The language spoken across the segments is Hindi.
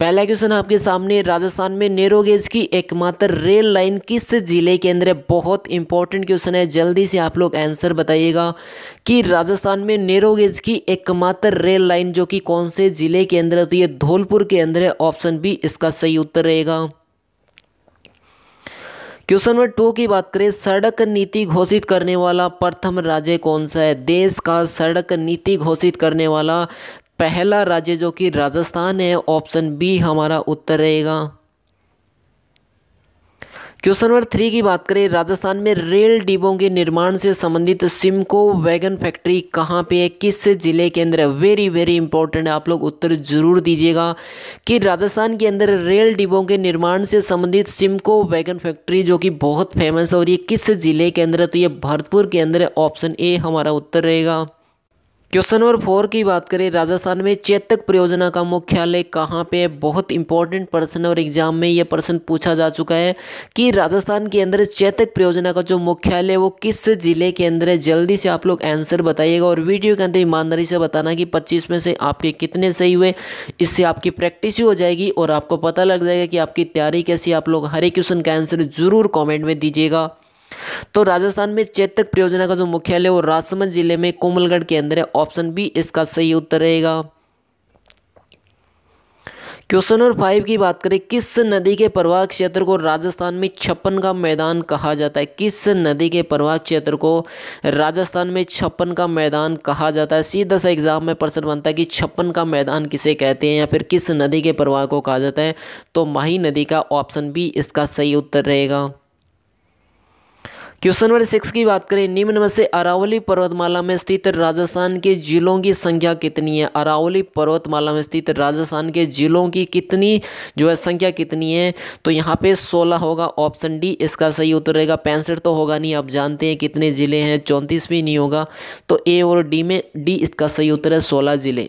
पहला क्वेश्चन आपके सामने राजस्थान में नेरोगेज की एकमात्र रेल लाइन किस जिले के अंदर है बहुत इंपॉर्टेंट क्वेश्चन है जल्दी से आप लोग आंसर बताइएगा कि राजस्थान में नेरोगेज की एकमात्र रेल लाइन जो कि कौन से जिले के अंदर है धौलपुर के अंदर है ऑप्शन बी इसका सही उत्तर रहेगा क्वेश्चन नंबर टू की बात करें सड़क नीति घोषित करने वाला प्रथम राज्य कौन सा है देश का सड़क नीति घोषित करने वाला पहला राज्य जो कि राजस्थान है ऑप्शन बी हमारा उत्तर रहेगा क्वेश्चन नंबर थ्री की बात करें राजस्थान में रेल डिब्बों के निर्माण से संबंधित सिमको वैगन फैक्ट्री कहाँ पे है किस जिले के अंदर है वेरी वेरी इंपॉर्टेंट आप लोग उत्तर जरूर दीजिएगा कि राजस्थान के अंदर रेल डिब्बों के निर्माण से संबंधित सिमको वैगन फैक्ट्री जो कि बहुत फेमस है और ये किस जिले के अंदर है तो ये भरतपुर के अंदर ऑप्शन ए हमारा उत्तर रहेगा क्वेश्चन नंबर फोर की बात करें राजस्थान में चेतक परियोजना का मुख्यालय कहाँ पे है बहुत इंपॉर्टेंट प्रश्न और एग्जाम में ये प्रश्न पूछा जा चुका है कि राजस्थान के अंदर चेतक परियोजना का जो मुख्यालय है वो किस जिले के अंदर है जल्दी से आप लोग आंसर बताइएगा और वीडियो के अंदर ईमानदारी से बताना कि पच्चीस में से आपके कितने सही हुए इससे आपकी प्रैक्टिस ही हो जाएगी और आपको पता लग जाएगा कि आपकी तैयारी कैसी आप लोग हरे क्वेश्चन का आंसर ज़रूर कॉमेंट में दीजिएगा तो राजस्थान में चेतक परियोजना का जो मुख्यालय वो राजसमंद जिले में कोमलगढ़ के अंदर है ऑप्शन बी इसका सही उत्तर रहेगा क्वेश्चन नंबर फाइव की बात करें किस नदी के प्रवाह क्षेत्र को राजस्थान में छप्पन का मैदान कहा जाता है किस नदी के प्रवाह क्षेत्र को राजस्थान में छप्पन का मैदान कहा जाता है सीधा सा एग्जाम में प्रश्न बनता है कि छप्पन का मैदान किसे कहते हैं या फिर किस नदी के प्रवाह को कहा जाता है तो माही नदी का ऑप्शन बी इसका सही उत्तर रहेगा क्वेश्चन नंबर सिक्स की बात करें निम्न में से अरावली पर्वतमाला में स्थित राजस्थान के जिलों की संख्या कितनी है अरावली पर्वतमाला में स्थित राजस्थान के जिलों की कितनी जो है संख्या कितनी है तो यहाँ पे सोलह होगा ऑप्शन डी इसका सही उत्तर रहेगा पैंसठ तो होगा नहीं आप जानते हैं कितने ज़िले हैं चौंतीस भी नहीं होगा तो ए और डी में डी इसका सही उत्तर है सोलह ज़िले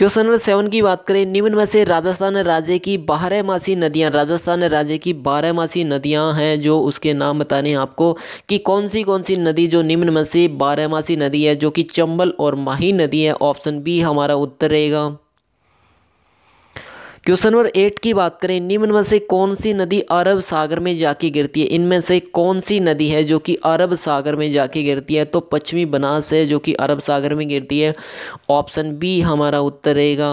क्वेश्चन नंबर सेवन की बात करें निम्न में से राजस्थान राज्य की बारह मासी नदियाँ राजस्थान राज्य की बारह मासी नदियाँ हैं जो उसके नाम बताने हैं आपको कि कौन सी कौन सी नदी जो निम्न में से बारह मासी नदी है जो कि चंबल और माही नदी है ऑप्शन बी हमारा उत्तर रहेगा क्वेश्चन नंबर एट की बात करें निम्न में से कौन सी नदी अरब सागर में जाके गिरती है इनमें से कौन सी नदी है जो कि अरब सागर में जाके गिरती है तो पश्चिमी बनास है जो कि अरब सागर में गिरती है ऑप्शन बी हमारा उत्तर रहेगा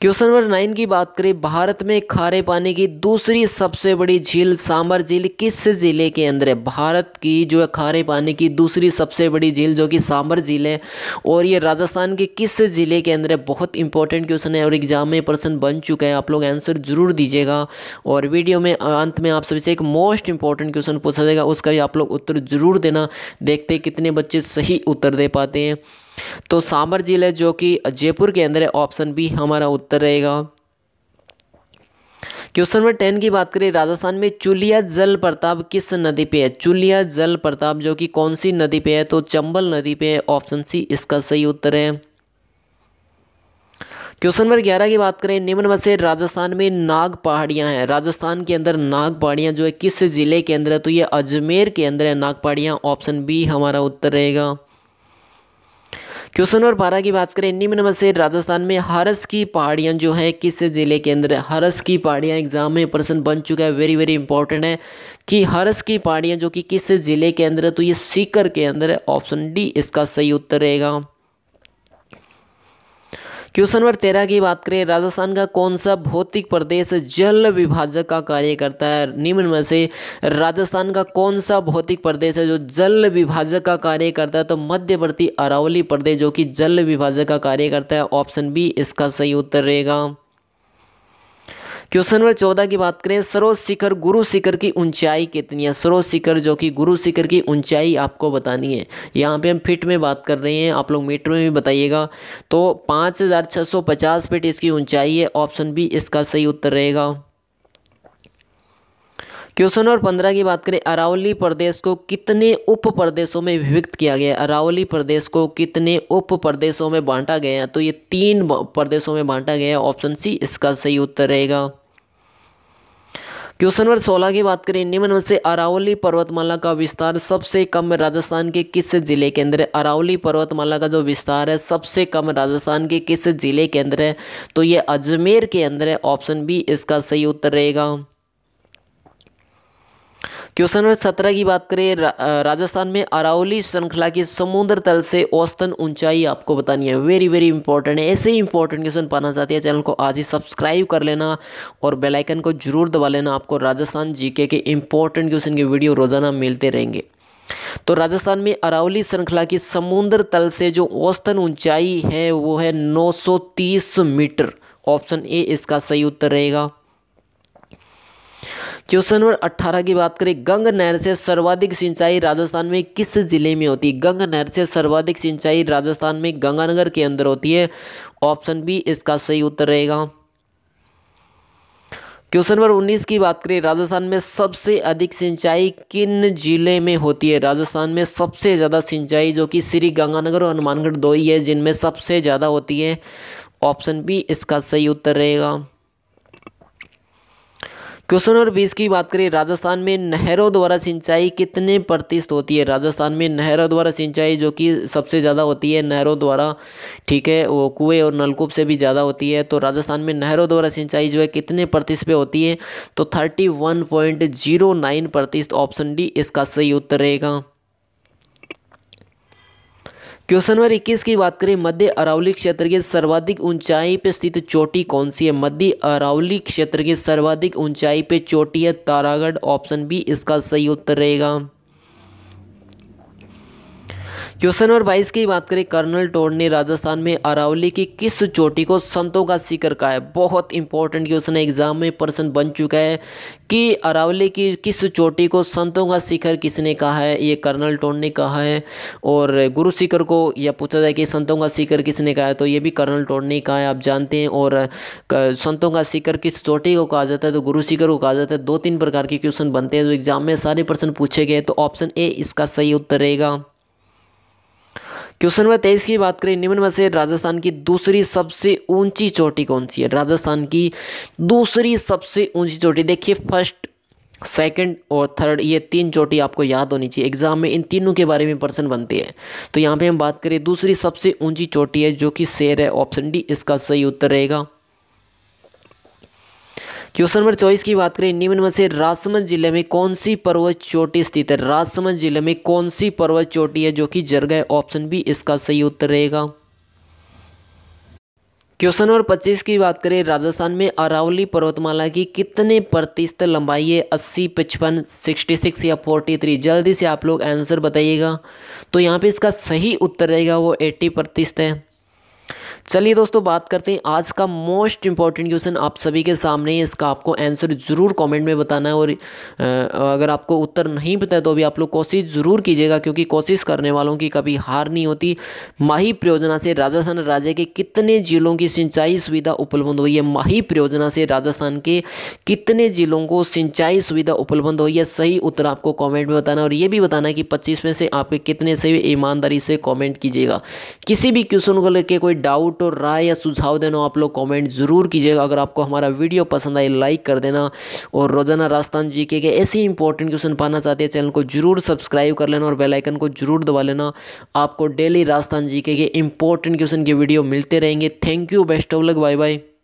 क्वेश्चन नंबर नाइन की बात करें भारत में खारे पानी की दूसरी सबसे बड़ी झील सांबर झील किस ज़िले के अंदर है भारत की जो है खारे पानी की दूसरी सबसे बड़ी झील जो कि सांबर झील है और ये राजस्थान के किस ज़िले के अंदर है बहुत इंपॉर्टेंट क्वेश्चन है और एग्जाम में पर्सन बन चुका है आप लोग आंसर ज़रूर दीजिएगा और वीडियो में अंत में आप सभी से एक मोस्ट इंपॉर्टेंट क्वेश्चन पूछा जाएगा उसका भी आप लोग उत्तर ज़रूर देना देखते कितने बच्चे सही उत्तर दे पाते हैं तो सांबर जिला जो कि जयपुर के अंदर है ऑप्शन बी हमारा उत्तर रहेगा क्वेश्चन नंबर टेन की बात करें राजस्थान में चुलिया जल प्रताप किस नदी पे है चुलिया जल प्रताप जो कि कौन सी नदी पे है तो चंबल नदी पे है ऑप्शन सी इसका सही उत्तर है क्वेश्चन नंबर ग्यारह की बात करें निम्न में से राजस्थान में नाग पहाड़ियाँ हैं राजस्थान के अंदर नाग पहाड़ियां जो है किस जिले के अंदर है तो ये अजमेर के अंदर है नाग पहाड़ियां ऑप्शन बी हमारा उत्तर रहेगा क्वेश्चन नंबर बारह की बात करें निम्न में से राजस्थान में हरस की पहाड़ियाँ जो है किस जिले के अंदर हरस की पहाड़ियाँ एग्जाम में प्रश्न बन चुका है वेरी वेरी इंपॉर्टेंट है कि हरस की पहाड़ियाँ जो कि किस जिले के अंदर है तो ये सीकर के अंदर ऑप्शन डी इसका सही उत्तर रहेगा क्वेश्चन नंबर तेरह की बात करें राजस्थान का कौन सा भौतिक प्रदेश जल विभाजक का कार्य करता है निम्न में से राजस्थान का कौन सा भौतिक प्रदेश है जो जल विभाजक का कार्य करता है तो मध्यवर्ती अरावली प्रदेश जो कि जल विभाजक का कार्य करता है ऑप्शन बी इसका सही उत्तर रहेगा क्वेश्चन नंबर चौदह की बात करें सरोज शिखर गुरु शिखर की ऊंचाई कितनी है सरोज शिखर जो कि गुरु शिखर की ऊंचाई आपको बतानी है यहाँ पे हम फिट में बात कर रहे हैं आप लोग मीटर में भी बताइएगा तो पाँच हज़ार छः सौ पचास फिट इसकी ऊंचाई है ऑप्शन बी इसका सही उत्तर रहेगा क्वेश्चन नंबर पंद्रह की बात करें अरावली प्रदेश को कितने उप प्रदेशों में विभक्त किया गया है अरावली प्रदेश को कितने उप प्रदेशों में बांटा गया है तो ये तीन प्रदेशों में बांटा गया है ऑप्शन सी इसका सही उत्तर रहेगा क्वेश्चन नंबर सोलह की बात करें निम्न में से अरावली पर्वतमाला का विस्तार सबसे कम राजस्थान के किस जिले के अंदर है अरावली पर्वतमाला का जो विस्तार है सबसे कम राजस्थान के किस जिले के अंदर है तो ये अजमेर के अंदर है ऑप्शन बी इसका सही उत्तर रहेगा क्वेश्चन नंबर सत्रह की बात करें रा, राजस्थान में अरावली श्रृंखला की समुद्र तल से औसतन ऊंचाई आपको बतानी है वेरी वेरी इंपॉर्टेंट है ऐसे ही इंपॉर्टेंट क्वेश्चन पाना चाहते हैं चैनल को आज ही सब्सक्राइब कर लेना और बेलाइकन को जरूर दबा लेना आपको राजस्थान जीके के इंपॉर्टेंट क्वेश्चन के वीडियो रोजाना मिलते रहेंगे तो राजस्थान में अरावली श्रृंखला की समुद्र तल से जो औसतन ऊंचाई है वो है 930 मीटर ऑप्शन ए इसका सही उत्तर रहेगा क्वेश्चन नंबर अट्ठारह की बात करें गंग नहर से सर्वाधिक सिंचाई राजस्थान में किस जिले में होती है गंग नहर से सर्वाधिक सिंचाई राजस्थान में गंगानगर के अंदर होती है ऑप्शन बी इसका सही उत्तर रहेगा क्वेश्चन नंबर 19 की बात करें राजस्थान में सबसे अधिक सिंचाई किन जिले में होती है राजस्थान में सबसे ज़्यादा सिंचाई जो कि श्री गंगानगर और हनुमानगढ़ दो ही है जिनमें सबसे ज़्यादा होती है ऑप्शन बी इसका सही उत्तर रहेगा क्वेश्चन नंबर बीस की बात करें राजस्थान में नहरों द्वारा सिंचाई कितने प्रतिशत होती है राजस्थान में नहरों द्वारा सिंचाई जो कि सबसे ज़्यादा होती है नहरों द्वारा ठीक है वो कुएँ और नलकूप से भी ज़्यादा होती है तो राजस्थान में नहरों द्वारा सिंचाई जो है कितने प्रतिशत पे होती है तो thirty one point zero nine प्रतिशत ऑप्शन डी इसका सही उत्तर रहेगा क्वेश्चन नंबर इक्कीस की बात करें मध्य अरावली क्षेत्र के सर्वाधिक ऊंचाई पर स्थित चोटी कौन सी है मध्य अरावली क्षेत्र के सर्वाधिक ऊंचाई पर चोटी है तारागढ़ ऑप्शन बी इसका सही उत्तर रहेगा क्वेश्चन नंबर बाईस की बात करें कर्नल टोड ने राजस्थान में अरावली की किस चोटी को संतों का शिखर कहा है बहुत इंपॉर्टेंट क्वेश्चन है एग्जाम में पर्सन बन चुका है कि अरावली की किस चोटी को संतों का शिखर किसने कहा है ये कर्नल टोड ने कहा है और गुरु शिखर को यह पूछा जाए कि संतों का शिखर किसने कहा है तो ये भी कर्नल टोड ने कहा है आप जानते हैं और संतों का शिखर किस चोटी को कहा जाता है तो गुरु शिखर को कहा जाता है दो तीन प्रकार के क्वेश्चन बनते हैं जो एग्जाम में सारे प्रश्न पूछे गए तो ऑप्शन ए इसका सही उत्तर रहेगा क्वेश्चन नंबर तेईस की बात करें निम्न में से राजस्थान की दूसरी सबसे ऊंची चोटी कौन सी है राजस्थान की दूसरी सबसे ऊंची चोटी देखिए फर्स्ट सेकंड और थर्ड ये तीन चोटी आपको याद होनी चाहिए एग्जाम में इन तीनों के बारे में पर्सन बनते हैं तो यहाँ पे हम बात करें दूसरी सबसे ऊंची चोटी है जो कि शेर है ऑप्शन डी इसका सही उत्तर रहेगा क्वेश्चन नंबर चौबीस की बात करें निम्न में से राजसमंद जिले में कौन सी पर्वत चोटी स्थित है राजसमंद जिले में कौन सी पर्वत चोटी है जो कि जरगह ऑप्शन बी इसका सही उत्तर रहेगा क्वेश्चन नंबर 25 की बात करें राजस्थान में अरावली पर्वतमाला की कितने प्रतिशत लंबाई है अस्सी पचपन सिक्सटी सिक्स या फोर्टी थ्री जल्दी से आप लोग आंसर बताइएगा तो यहाँ पे इसका सही उत्तर रहेगा वो एट्टी प्रतिशत है चलिए दोस्तों बात करते हैं आज का मोस्ट इंपॉर्टेंट क्वेश्चन आप सभी के सामने है इसका आपको आंसर ज़रूर कमेंट में बताना है और अगर आपको उत्तर नहीं पता है तो भी आप लोग कोशिश ज़रूर कीजिएगा क्योंकि कोशिश करने वालों की कभी हार नहीं होती माही परियोजना से राजस्थान राज्य के कितने जिलों की सिंचाई सुविधा उपलब्ध हुई है माही परियोजना से राजस्थान के कितने जिलों को सिंचाई सुविधा उपलब्ध हुई है सही उत्तर आपको कॉमेंट में बताना और ये भी बताना कि पच्चीस में से आपके कितने से ईमानदारी से कॉमेंट कीजिएगा किसी भी क्वेश्चन को लेकर कोई डाउट डाउट और राय या सुझाव देना आप लोग कमेंट ज़रूर कीजिएगा अगर आपको हमारा वीडियो पसंद आए लाइक कर देना और रोज़ाना राजस्थान जी के ऐसे इंपॉर्टेंट क्वेश्चन पाना चाहते हैं चैनल को जरूर सब्सक्राइब कर लेना और बेलाइकन को जरूर दबा लेना आपको डेली राजस्थान जी के इंपॉर्टेंट क्वेश्चन के वीडियो मिलते रहेंगे thank you best of luck bye bye